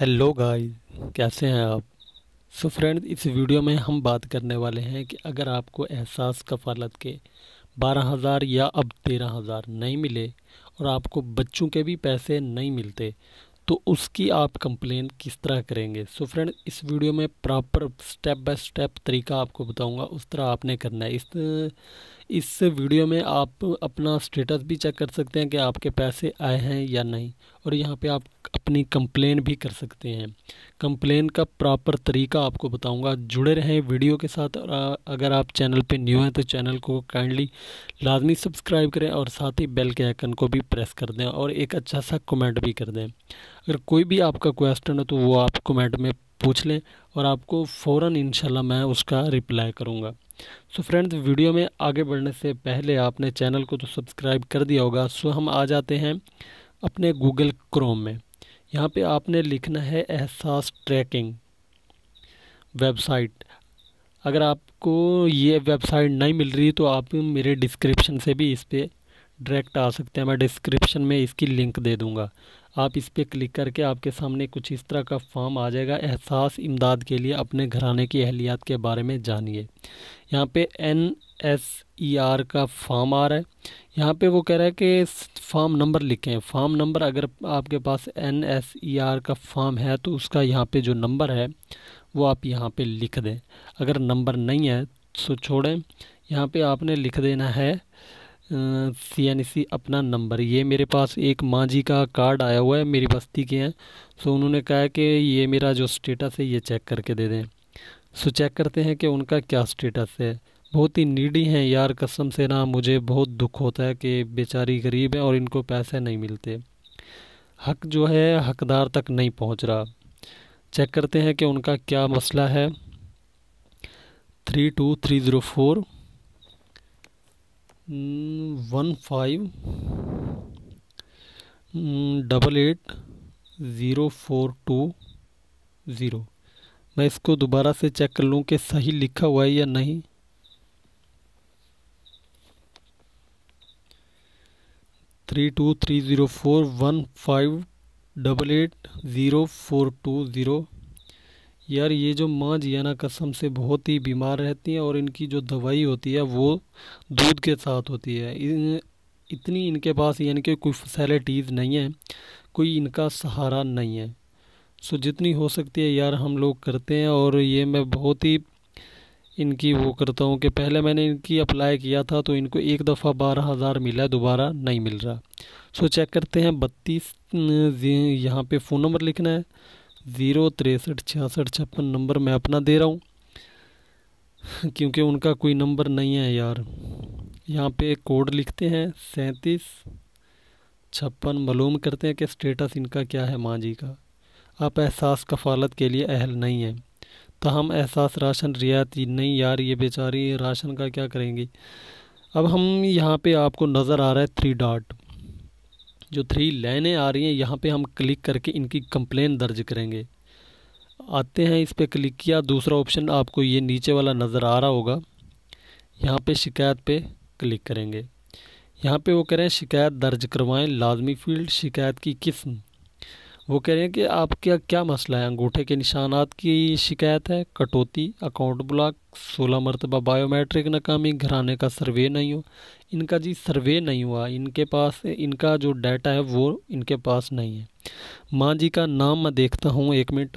hello guys कैसे हैं आप सो so फ्रेंड्स इस वीडियो में हम बात करने वाले हैं कि अगर आपको एहसास कफालत के बारह हज़ार या अब तेरह हज़ार नहीं मिले और आपको बच्चों के भी पैसे नहीं मिलते तो उसकी आप कंप्लेन किस तरह करेंगे सो so फ्रेंड इस वीडियो में प्रॉपर स्टेप बाय स्टेप तरीका आपको बताऊंगा उस तरह आपने करना है इस इस वीडियो में आप अपना स्टेटस भी चेक कर सकते हैं कि आपके पैसे आए हैं या नहीं और यहाँ पे आप अपनी कंप्लेन भी कर सकते हैं कंप्लेन का प्रॉपर तरीका आपको बताऊंगा जुड़े रहें वीडियो के साथ और अगर आप चैनल पे न्यू हैं तो चैनल को काइंडली लाजमी सब्सक्राइब करें और साथ ही बेल के आइकन को भी प्रेस कर दें और एक अच्छा सा कमेंट भी कर दें अगर कोई भी आपका क्वेश्चन है तो वो आप कमेंट में पूछ लें और आपको फ़ौर इन मैं उसका रिप्लाई करूँगा सो फ्रेंड्स वीडियो में आगे बढ़ने से पहले आपने चैनल को तो सब्सक्राइब कर दिया होगा सो हम आ जाते हैं अपने गूगल क्रोम में यहाँ पे आपने लिखना है एहसास ट्रैकिंग वेबसाइट अगर आपको ये वेबसाइट नहीं मिल रही तो आप मेरे डिस्क्रिप्शन से भी इस पर डायरेक्ट आ सकते हैं मैं डिस्क्रिप्शन में इसकी लिंक दे दूँगा आप इस पर क्लिक करके आपके सामने कुछ इस तरह का फॉर्म आ जाएगा एहसास इमदाद के लिए अपने घराने की अहलियात के बारे में जानिए यहाँ पे एन एस ई आर का फॉर्म आ रहा है यहाँ पे वो कह रहा है कि फॉर्म नंबर लिखें फॉर्म नंबर अगर आपके पास एन एस ई आर का फॉर्म है तो उसका यहाँ पे जो नंबर है वो आप यहाँ पे लिख दें अगर नंबर नहीं है तो छोड़ें यहाँ पे आपने लिख देना है सी अपना नंबर ये मेरे पास एक माँ जी का कार्ड आया हुआ है मेरी बस्ती के हैं सो उन्होंने कहा कि ये मेरा जो स्टेटस है ये चेक करके दे दें सो चेक करते हैं कि उनका क्या स्टेटस है बहुत ही नीडी हैं यार कसम से ना मुझे बहुत दुख होता है कि बेचारी गरीब है और इनको पैसे नहीं मिलते हक जो है हकदार तक नहीं पहुंच रहा चेक करते हैं कि उनका क्या मसला है three two three zero four one five double eight zero four two zero मैं इसको दोबारा से चेक कर लूँ कि सही लिखा हुआ है या नहीं three two three zero four one five double eight zero four two zero यार ये जो माँ जियाना कसम से बहुत ही बीमार रहती हैं और इनकी जो दवाई होती है वो दूध के साथ होती है इतनी इनके पास यानी कि कोई फैसिलिटीज़ नहीं है कोई इनका सहारा नहीं है सो जितनी हो सकती है यार हम लोग करते हैं और ये मैं बहुत ही इनकी वो करता हूँ कि पहले मैंने इनकी अप्लाई किया था तो इनको एक दफ़ा बारह हज़ार मिला दोबारा नहीं मिल रहा सो चेक करते हैं बत्तीस यहाँ पे फ़ोन नंबर लिखना है ज़ीरो तिरसठ छियासठ छप्पन नंबर मैं अपना दे रहा हूँ क्योंकि उनका कोई नंबर नहीं है यार यहाँ पे कोड लिखते हैं सैंतीस छप्पन मालूम करते हैं कि स्टेटस इनका क्या है माँ जी का आप एहसास कफालत के लिए अहल नहीं हैं तो हम एहसास राशन रियायती नहीं यार ये बेचारी राशन का क्या करेंगी अब हम यहाँ पे आपको नज़र आ रहा है थ्री डॉट जो थ्री लाइनें आ रही हैं यहाँ पे हम क्लिक करके इनकी कंप्लेन दर्ज करेंगे आते हैं इस पर क्लिक किया दूसरा ऑप्शन आपको ये नीचे वाला नज़र आ रहा होगा यहाँ पे शिकायत पे क्लिक करेंगे यहाँ पे वो करें शिकायत दर्ज करवाएं लाजमी फील्ड शिकायत की किस्म वो कह रहे हैं कि आपका क्या मसला है अंगूठे के निशानात की शिकायत है कटौती अकाउंट ब्लॉक सोलह मरतबा बायोमेट्रिक नाकामी घराने का सर्वे नहीं हो इनका जी सर्वे नहीं हुआ इनके पास इनका जो डाटा है वो इनके पास नहीं है माँ जी का नाम मैं देखता हूँ एक मिनट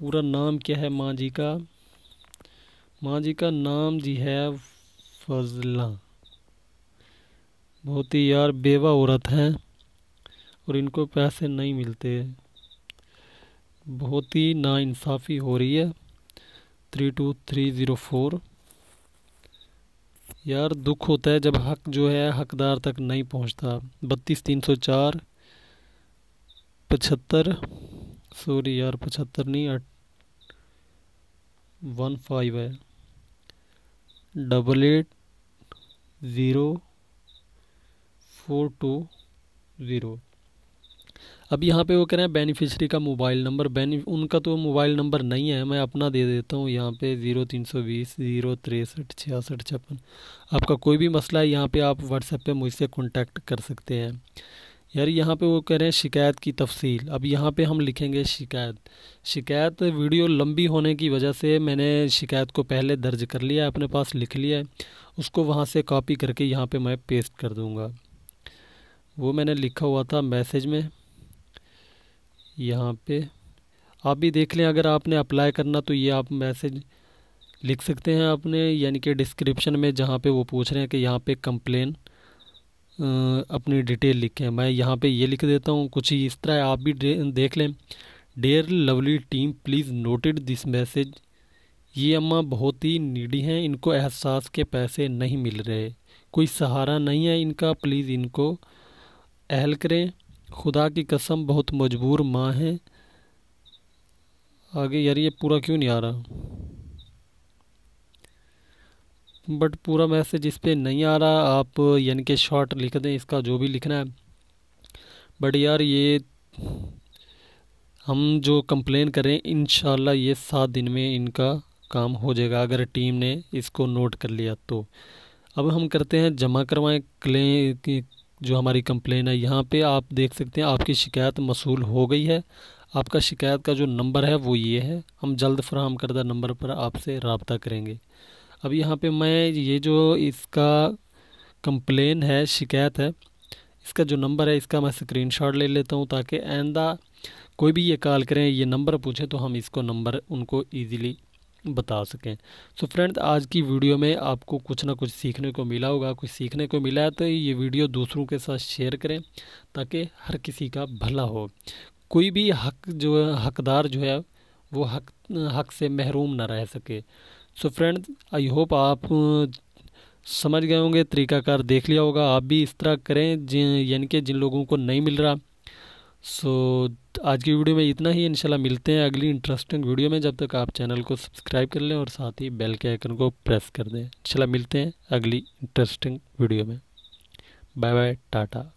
पूरा नाम क्या है माँ जी का माँ जी का नाम जी है फजला बहुत ही यार बेवा औरत हैं और इनको पैसे नहीं मिलते बहुत ही नाइंसाफ़ी हो रही है three two three zero four यार दुख होता है जब हक जो है हकदार तक नहीं पहुंचता बत्तीस तीन सौ चार पचहत्तर सॉरी यार पचहत्तर नहीं वन फाइव है double eight zero four two zero अब यहाँ पे वो कह रहे हैं बेनिफिशरी का मोबाइल नंबर उनका तो मोबाइल नंबर नहीं है मैं अपना दे देता हूँ यहाँ पे ज़ीरो तीन सौ बीस ज़ीरो तिरसठ छियासठ छप्पन आपका कोई भी मसला है यहाँ पे आप व्हाट्सएप पे मुझसे कांटेक्ट कर सकते हैं यार यहाँ पे वो कह रहे हैं शिकायत की तफसील अब यहाँ पे हम लिखेंगे शिकायत शिकायत वीडियो लंबी होने की वजह से मैंने शिकायत को पहले दर्ज कर लिया अपने पास लिख लिया उसको वहाँ से कॉपी करके यहाँ पर मैं पेस्ट कर दूँगा वो मैंने लिखा हुआ था मैसेज में यहाँ पे आप भी देख लें अगर आपने अप्लाई करना तो ये आप मैसेज लिख सकते हैं आपने यानी कि डिस्क्रिप्शन में जहाँ पे वो पूछ रहे हैं कि यहाँ पे कंप्लेन अपनी डिटेल लिखें मैं यहाँ पे ये लिख देता हूँ कुछ ही इस तरह आप भी देख लें dear lovely team please noted this message ये अम्मा बहुत ही नीडी हैं इनको एहसास के पैसे नहीं मिल रहे कोई सहारा नहीं है इनका प्लीज़ इनको अहल करें खुदा की कसम बहुत मजबूर माँ है आगे यार ये पूरा क्यों नहीं आ रहा बट पूरा मैसेज इस पर नहीं आ रहा आप यानी कि शॉर्ट लिख दें इसका जो भी लिखना है बट यार ये हम जो कंप्लेन करें इन ये सात दिन में इनका काम हो जाएगा अगर टीम ने इसको नोट कर लिया तो अब हम करते हैं जमा करवाएं क्लेम जो हमारी कंप्लेन है यहाँ पे आप देख सकते हैं आपकी शिकायत मसूल हो गई है आपका शिकायत का जो नंबर है वो ये है हम जल्द फ्राहम करदा नंबर पर आपसे रबता करेंगे अब यहाँ पे मैं ये जो इसका कंप्लेन है शिकायत है इसका जो नंबर है इसका मैं स्क्रीन ले लेता हूँ ताकि आइंदा कोई भी ये कॉल करें ये नंबर पूछे तो हम इसको नंबर उनको ईज़िली बता सकें सो so फ्रेंड्स आज की वीडियो में आपको कुछ ना कुछ सीखने को मिला होगा कुछ सीखने को मिला है तो ये वीडियो दूसरों के साथ शेयर करें ताकि हर किसी का भला हो कोई भी हक जो हकदार जो है वो हक हक से महरूम ना रह सके सो फ्रेंड्स आई होप आप समझ गए होंगे तरीकाकार देख लिया होगा आप भी इस तरह करें जिन यानी कि जिन लोगों को नहीं मिल रहा सो so, आज की वीडियो में इतना ही इंशाल्लाह मिलते हैं अगली इंटरेस्टिंग वीडियो में जब तक आप चैनल को सब्सक्राइब कर लें और साथ ही बेल के आइकन को प्रेस कर दें इंशाल्लाह मिलते हैं अगली इंटरेस्टिंग वीडियो में बाय बाय टाटा